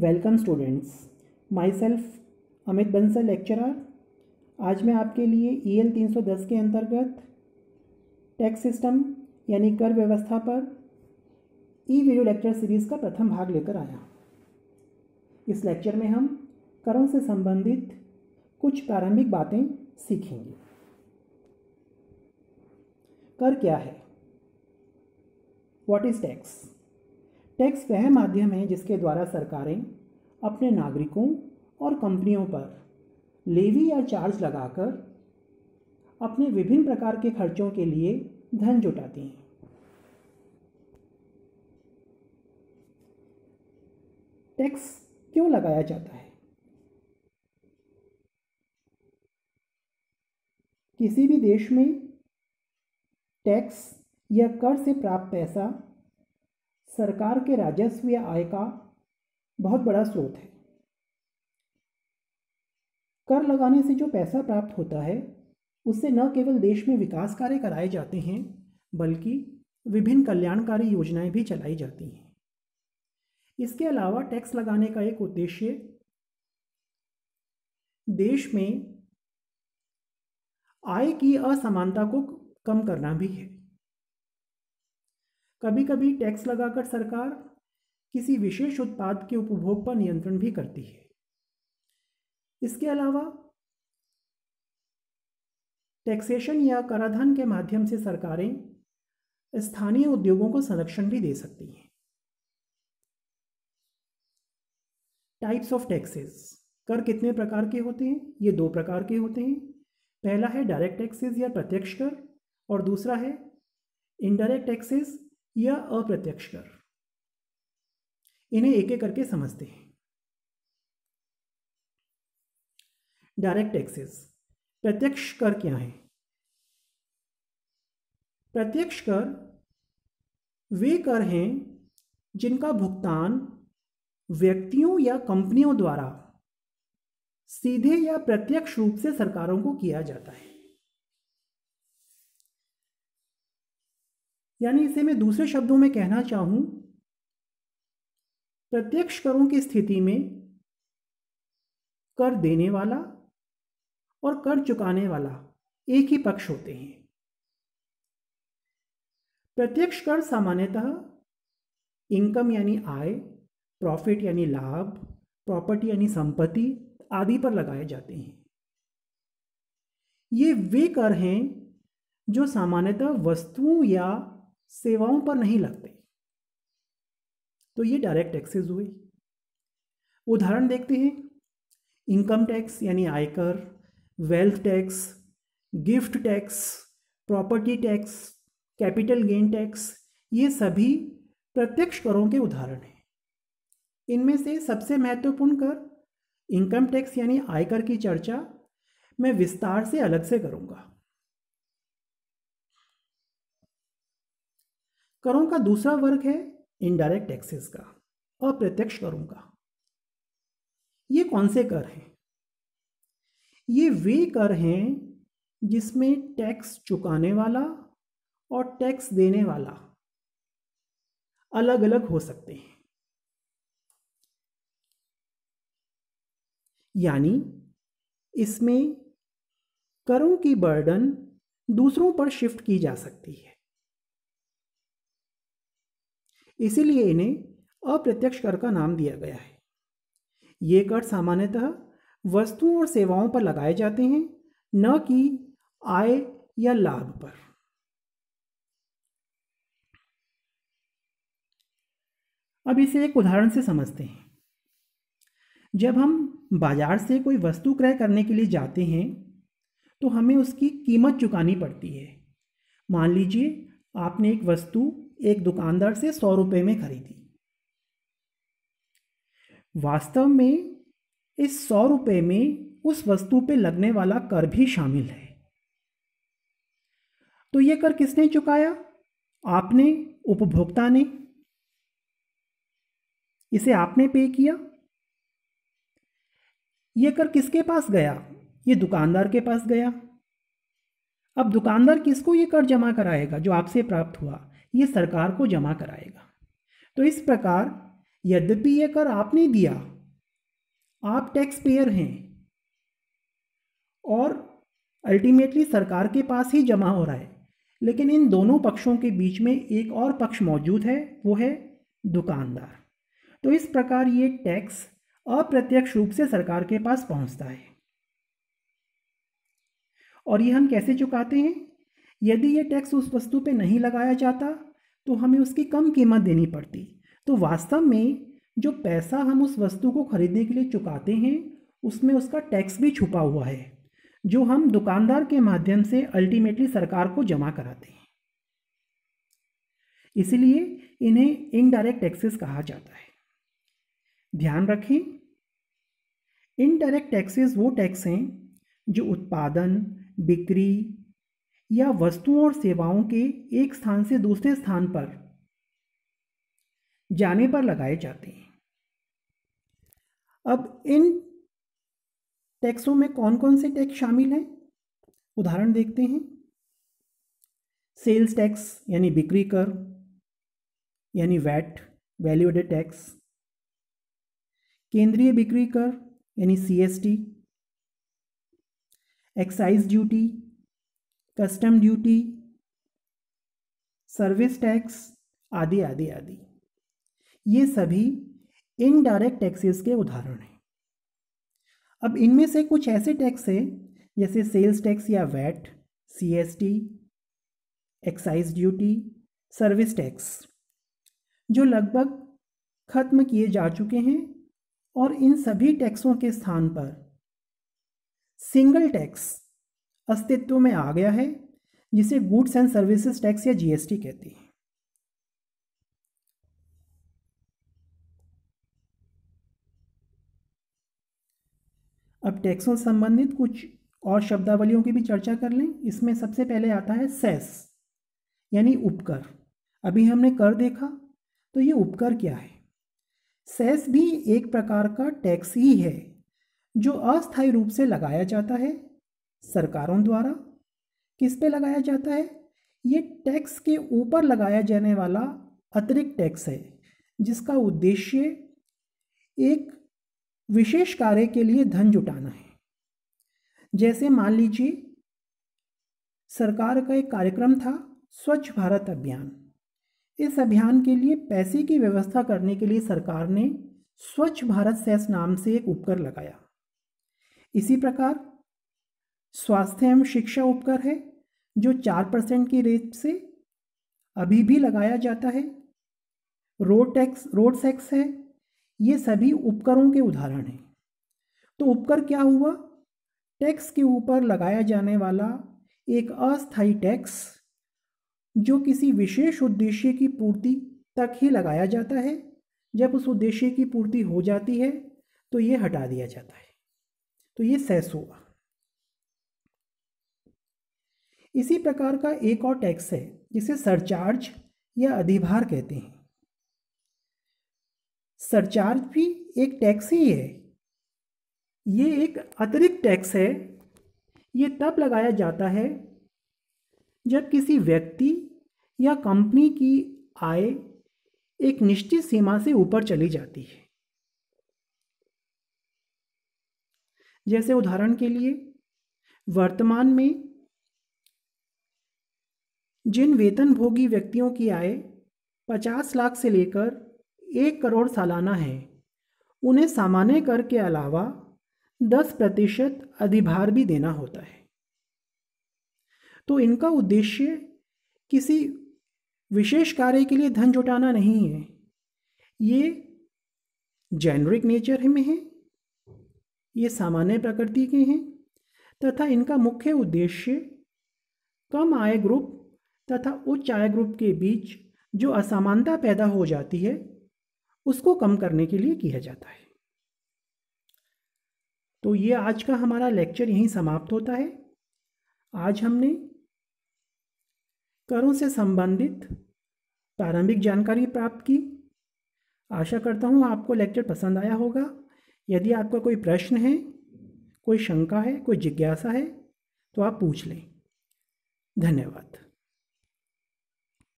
welcome students myself Amit Bansal lecturer आज मैं आपके लिए ई e एल तीन सौ दस के अंतर्गत टैक्स सिस्टम यानी कर व्यवस्था पर ई वीडियो लेक्चर सीरीज़ का प्रथम भाग लेकर आया इस लेक्चर में हम करों से संबंधित कुछ प्रारंभिक बातें सीखेंगे कर क्या है वॉट इज़ टैक्स टैक्स वह माध्यम है जिसके द्वारा सरकारें अपने नागरिकों और कंपनियों पर लेवी या चार्ज लगाकर अपने विभिन्न प्रकार के खर्चों के लिए धन जुटाती हैं टैक्स क्यों लगाया जाता है किसी भी देश में टैक्स या कर से प्राप्त पैसा सरकार के राजस्व या आय का बहुत बड़ा स्रोत है कर लगाने से जो पैसा प्राप्त होता है उससे न केवल देश में विकास कार्य कराए जाते हैं बल्कि विभिन्न कल्याणकारी योजनाएं भी चलाई जाती हैं इसके अलावा टैक्स लगाने का एक उद्देश्य देश में आय की असमानता को कम करना भी है कभी कभी टैक्स लगाकर सरकार किसी विशेष उत्पाद के उपभोग पर नियंत्रण भी करती है इसके अलावा टैक्सेशन या कराधान के माध्यम से सरकारें स्थानीय उद्योगों को संरक्षण भी दे सकती हैं टाइप्स ऑफ टैक्सेस कर कितने प्रकार के होते हैं ये दो प्रकार के होते हैं पहला है डायरेक्ट टैक्सेस या प्रत्यक्ष कर और दूसरा है इनडायरेक्ट टैक्सेस या अप्रत्यक्ष कर इन्हें एक एक करके समझते हैं डायरेक्ट टैक्सेस प्रत्यक्ष कर क्या है प्रत्यक्ष कर वे कर हैं जिनका भुगतान व्यक्तियों या कंपनियों द्वारा सीधे या प्रत्यक्ष रूप से सरकारों को किया जाता है यानी इसे मैं दूसरे शब्दों में कहना चाहूं प्रत्यक्ष करों की स्थिति में कर देने वाला और कर चुकाने वाला एक ही पक्ष होते हैं प्रत्यक्ष कर सामान्यतः इनकम यानी आय प्रॉफिट यानी लाभ प्रॉपर्टी यानी संपत्ति आदि पर लगाए जाते हैं ये वे कर हैं जो सामान्यतः वस्तुओं या सेवाओं पर नहीं लगते तो ये डायरेक्ट टैक्सेस हुए उदाहरण देखते हैं इनकम टैक्स यानी आयकर wealth tax gift tax property tax capital gain tax ये सभी प्रत्यक्ष करों के उदाहरण हैं इनमें से सबसे महत्वपूर्ण कर इनकम टैक्स यानी आयकर की चर्चा मैं विस्तार से अलग से करूँगा करों का दूसरा वर्ग है इनडायरेक्ट टैक्सेस का और प्रत्यक्ष करों का ये कौन से कर हैं ये वे कर हैं जिसमें टैक्स चुकाने वाला और टैक्स देने वाला अलग अलग हो सकते हैं यानी इसमें करों की बर्डन दूसरों पर शिफ्ट की जा सकती है इसीलिए इन्हें अप्रत्यक्ष कर का नाम दिया गया है ये कर सामान्यतः वस्तुओं और सेवाओं पर लगाए जाते हैं न कि आय या लाभ पर अब इसे एक उदाहरण से समझते हैं जब हम बाजार से कोई वस्तु क्रय करने के लिए जाते हैं तो हमें उसकी कीमत चुकानी पड़ती है मान लीजिए आपने एक वस्तु एक दुकानदार से सौ रुपये में खरीदी वास्तव में इस सौ रुपये में उस वस्तु पे लगने वाला कर भी शामिल है तो यह कर किसने चुकाया आपने उपभोक्ता ने इसे आपने पे किया यह कर किसके पास गया ये दुकानदार के पास गया अब दुकानदार किसको ये कर जमा कराएगा जो आपसे प्राप्त हुआ ये सरकार को जमा कराएगा तो इस प्रकार यद्यपि ये कर आपने दिया आप टैक्स पेयर हैं और अल्टीमेटली सरकार के पास ही जमा हो रहा है लेकिन इन दोनों पक्षों के बीच में एक और पक्ष मौजूद है वो है दुकानदार तो इस प्रकार ये टैक्स अप्रत्यक्ष रूप से सरकार के पास पहुंचता है और ये हम कैसे चुकाते हैं यदि ये टैक्स उस वस्तु पे नहीं लगाया जाता तो हमें उसकी कम कीमत देनी पड़ती तो वास्तव में जो पैसा हम उस वस्तु को खरीदने के लिए चुकाते हैं उसमें उसका टैक्स भी छुपा हुआ है जो हम दुकानदार के माध्यम से अल्टीमेटली सरकार को जमा कराते हैं इसलिए इन्हें इनडायरेक्ट टैक्सेस कहा जाता है ध्यान रखें इनडायरेक्ट टैक्सेस वो टैक्स हैं जो उत्पादन बिक्री या वस्तुओं और सेवाओं के एक स्थान से दूसरे स्थान पर जाने पर लगाए जाते हैं अब इन टैक्सों में कौन कौन से टैक्स शामिल हैं उदाहरण देखते हैं सेल्स टैक्स यानी बिक्री कर यानी वैट वैल्यूएडेड टैक्स केंद्रीय बिक्री कर यानी CST excise duty custom duty service tax आदि आदि आदि ये सभी इनडायरेक्ट टैक्सेस के उदाहरण हैं अब इनमें से कुछ ऐसे टैक्स हैं जैसे सेल्स टैक्स या VAT CST, excise duty service tax जो लगभग खत्म किए जा चुके हैं और इन सभी टैक्सों के स्थान पर सिंगल टैक्स अस्तित्व में आ गया है जिसे गुड्स एंड सर्विसेज टैक्स या जीएसटी कहते हैं अब टैक्सों से संबंधित कुछ और शब्दावलियों की भी चर्चा कर लें इसमें सबसे पहले आता है सेस यानी उपकर अभी हमने कर देखा तो ये उपकर क्या है सेस भी एक प्रकार का टैक्स ही है जो अस्थायी रूप से लगाया जाता है सरकारों द्वारा किस पे लगाया जाता है ये टैक्स के ऊपर लगाया जाने वाला अतिरिक्त टैक्स है जिसका उद्देश्य एक विशेष कार्य के लिए धन जुटाना है जैसे मान लीजिए सरकार का एक कार्यक्रम था स्वच्छ भारत अभियान इस अभियान के लिए पैसे की व्यवस्था करने के लिए सरकार ने स्वच्छ भारत सेस नाम से एक उपकर लगाया इसी प्रकार स्वास्थ्य एवं शिक्षा उपकर है जो चार परसेंट की रेट से अभी भी लगाया जाता है रोड टैक्स रोड टैक्स है ये सभी उपकरों के उदाहरण हैं तो उपकर क्या हुआ टैक्स के ऊपर लगाया जाने वाला एक अस्थायी टैक्स जो किसी विशेष उद्देश्य की पूर्ति तक ही लगाया जाता है जब उस उद्देश्य की पूर्ति हो जाती है तो ये हटा दिया जाता है तो ये सेस हुआ इसी प्रकार का एक और टैक्स है जिसे सरचार्ज या अधिभार कहते हैं सरचार्ज भी एक टैक्स ही है ये एक अतिरिक्त टैक्स है ये तब लगाया जाता है जब किसी व्यक्ति या कंपनी की आय एक निश्चित सीमा से ऊपर चली जाती है जैसे उदाहरण के लिए वर्तमान में जिन वेतनभोगी व्यक्तियों की आय 50 लाख से लेकर एक करोड़ सालाना है उन्हें सामान्य कर के अलावा 10 प्रतिशत अधिभार भी देना होता है तो इनका उद्देश्य किसी विशेष कार्य के लिए धन जुटाना नहीं है ये जेनरिक नेचर में है ये सामान्य प्रकृति के हैं तथा इनका मुख्य उद्देश्य कम आय ग्रुप तथा उच्च आय ग्रुप के बीच जो असमानता पैदा हो जाती है उसको कम करने के लिए किया जाता है तो ये आज का हमारा लेक्चर यहीं समाप्त होता है आज हमने करों से संबंधित प्रारंभिक जानकारी प्राप्त की आशा करता हूँ आपको लेक्चर पसंद आया होगा यदि आपका कोई प्रश्न है कोई शंका है कोई जिज्ञासा है तो आप पूछ लें धन्यवाद